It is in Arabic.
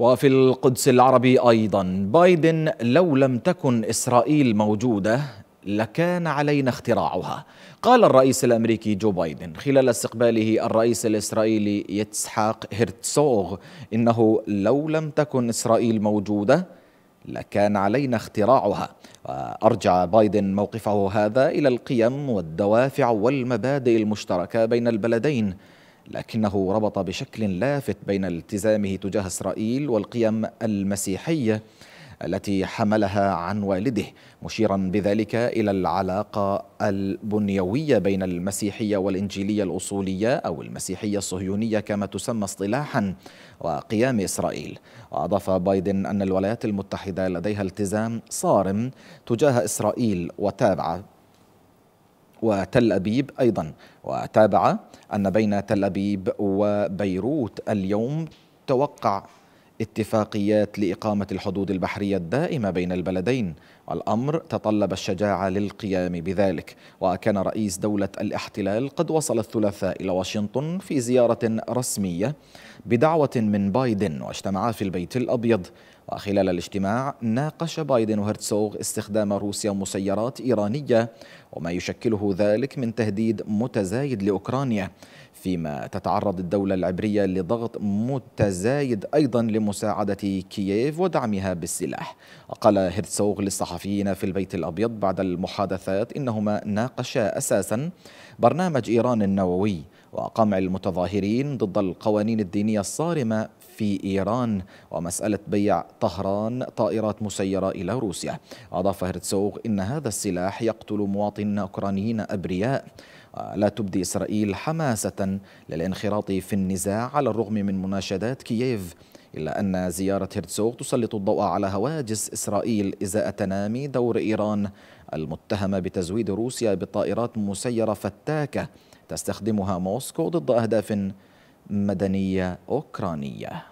وفي القدس العربي أيضا بايدن لو لم تكن إسرائيل موجودة لكان علينا اختراعها قال الرئيس الأمريكي جو بايدن خلال استقباله الرئيس الإسرائيلي يتسحاق هرتسوغ إنه لو لم تكن إسرائيل موجودة لكان علينا اختراعها أرجع بايدن موقفه هذا إلى القيم والدوافع والمبادئ المشتركة بين البلدين لكنه ربط بشكل لافت بين التزامه تجاه إسرائيل والقيم المسيحية التي حملها عن والده مشيرا بذلك الى العلاقه البنيويه بين المسيحيه والانجيليه الاصوليه او المسيحيه الصهيونيه كما تسمى اصطلاحا وقيام اسرائيل واضاف بايدن ان الولايات المتحده لديها التزام صارم تجاه اسرائيل وتابع وتل أبيب أيضا وتابع أن بين تل أبيب وبيروت اليوم توقع اتفاقيات لإقامة الحدود البحرية الدائمة بين البلدين والأمر تطلب الشجاعة للقيام بذلك وكان رئيس دولة الاحتلال قد وصل الثلاثاء إلى واشنطن في زيارة رسمية بدعوة من بايدن واجتمعا في البيت الأبيض وخلال الاجتماع ناقش بايدن وهرتسوغ استخدام روسيا مسيرات إيرانية وما يشكله ذلك من تهديد متزايد لأوكرانيا فيما تتعرض الدولة العبرية لضغط متزايد أيضا لمساعدة كييف ودعمها بالسلاح قال هيرتسوغ للصحفيين في البيت الأبيض بعد المحادثات إنهما ناقشا أساسا برنامج إيران النووي وقمع المتظاهرين ضد القوانين الدينية الصارمة في إيران ومسألة بيع طهران طائرات مسيرة إلى روسيا أضاف هرتسوغ إن هذا السلاح يقتل مواطنين أوكرانيين أبرياء آه، لا تبدي إسرائيل حماسة للانخراط في النزاع على الرغم من مناشدات كييف إلا أن زيارة هيرتسوغ تسلط الضوء على هواجس إسرائيل إزاء تنامي دور إيران المتهمة بتزويد روسيا بطائرات مسيرة فتاكة تستخدمها موسكو ضد أهداف مدنية أوكرانية